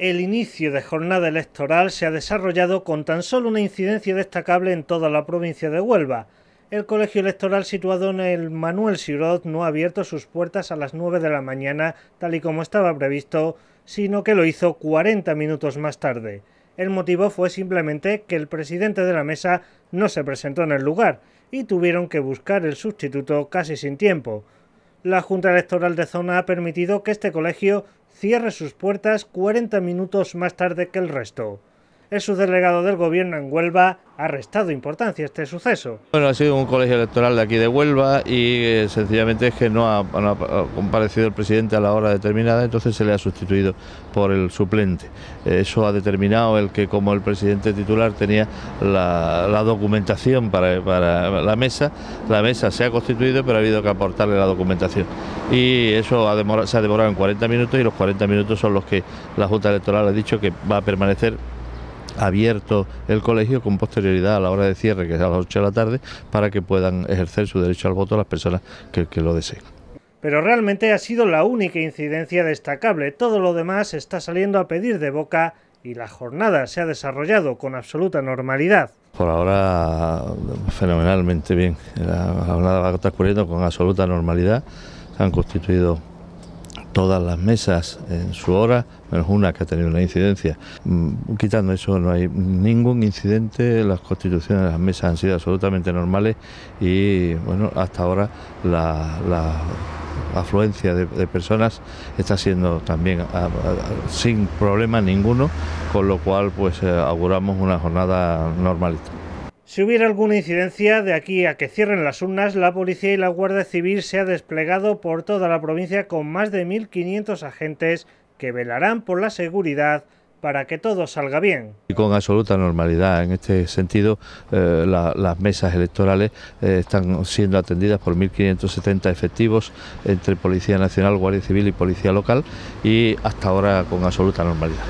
el inicio de jornada electoral se ha desarrollado con tan solo una incidencia destacable en toda la provincia de Huelva. El colegio electoral situado en el Manuel Sirot no ha abierto sus puertas a las 9 de la mañana, tal y como estaba previsto, sino que lo hizo 40 minutos más tarde. El motivo fue simplemente que el presidente de la mesa no se presentó en el lugar y tuvieron que buscar el sustituto casi sin tiempo. La Junta Electoral de Zona ha permitido que este colegio cierre sus puertas 40 minutos más tarde que el resto el delegado del gobierno en Huelva ha restado importancia este suceso. Bueno, ha sido un colegio electoral de aquí de Huelva y eh, sencillamente es que no ha, no comparecido el presidente a la hora determinada, entonces se le ha sustituido por el suplente. Eh, eso ha determinado el que como el presidente titular tenía la, documentación para, la mesa, la mesa se ha constituido pero ha habido que aportarle la documentación. Y eso se ha demorado en 40 minutos y los 40 minutos son los que la Junta Electoral ha dicho que va a permanecer abierto el colegio con posterioridad a la hora de cierre, que es a las 8 de la tarde, para que puedan ejercer su derecho al voto las personas que, lo deseen pero realmente ha sido la única incidencia destacable. Todo lo demás está saliendo a pedir de boca y la jornada se ha desarrollado con absoluta normalidad. Por ahora, fenomenalmente bien. La jornada va ocurriendo con absoluta normalidad. Se han constituido todas las mesas en su hora, menos una que ha tenido una incidencia. Mm, quitando eso, no hay ningún incidente, las constituciones de las mesas han sido absolutamente normales y, bueno, hasta ahora la, afluencia de, personas está siendo también sin problema ninguno, con lo cual pues eh, auguramos una jornada normalista. Si hubiera alguna incidencia, de aquí a que cierren las urnas, la policía y la Guardia Civil se ha desplegado por toda la provincia con más de 1.500 agentes que velarán por la seguridad para que todo salga bien. Y con absoluta normalidad, en este sentido, eh, las mesas electorales eh, están siendo atendidas por 1.570 efectivos entre Policía Nacional, Guardia Civil y Policía Local y hasta ahora con absoluta normalidad.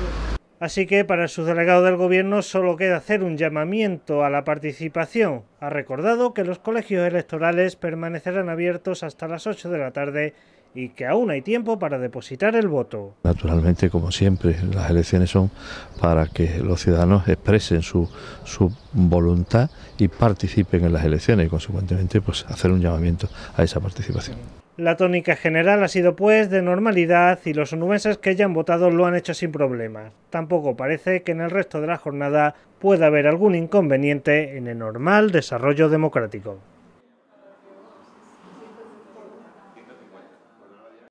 Así que para su delegado del Gobierno solo queda hacer un llamamiento a la participación. Ha recordado que los colegios electorales permanecerán abiertos hasta las 8 de la tarde y que aún hay tiempo para depositar el voto. Naturalmente, como siempre, las elecciones son para que los ciudadanos expresen su, su voluntad y participen en las elecciones y, consecuentemente, pues hacer un llamamiento a esa participación. La tónica general ha sido pues de normalidad y los onubenses que hayan votado lo han hecho sin problemas. Tampoco parece que en el resto de la jornada pueda haber algún inconveniente en el normal desarrollo democrático.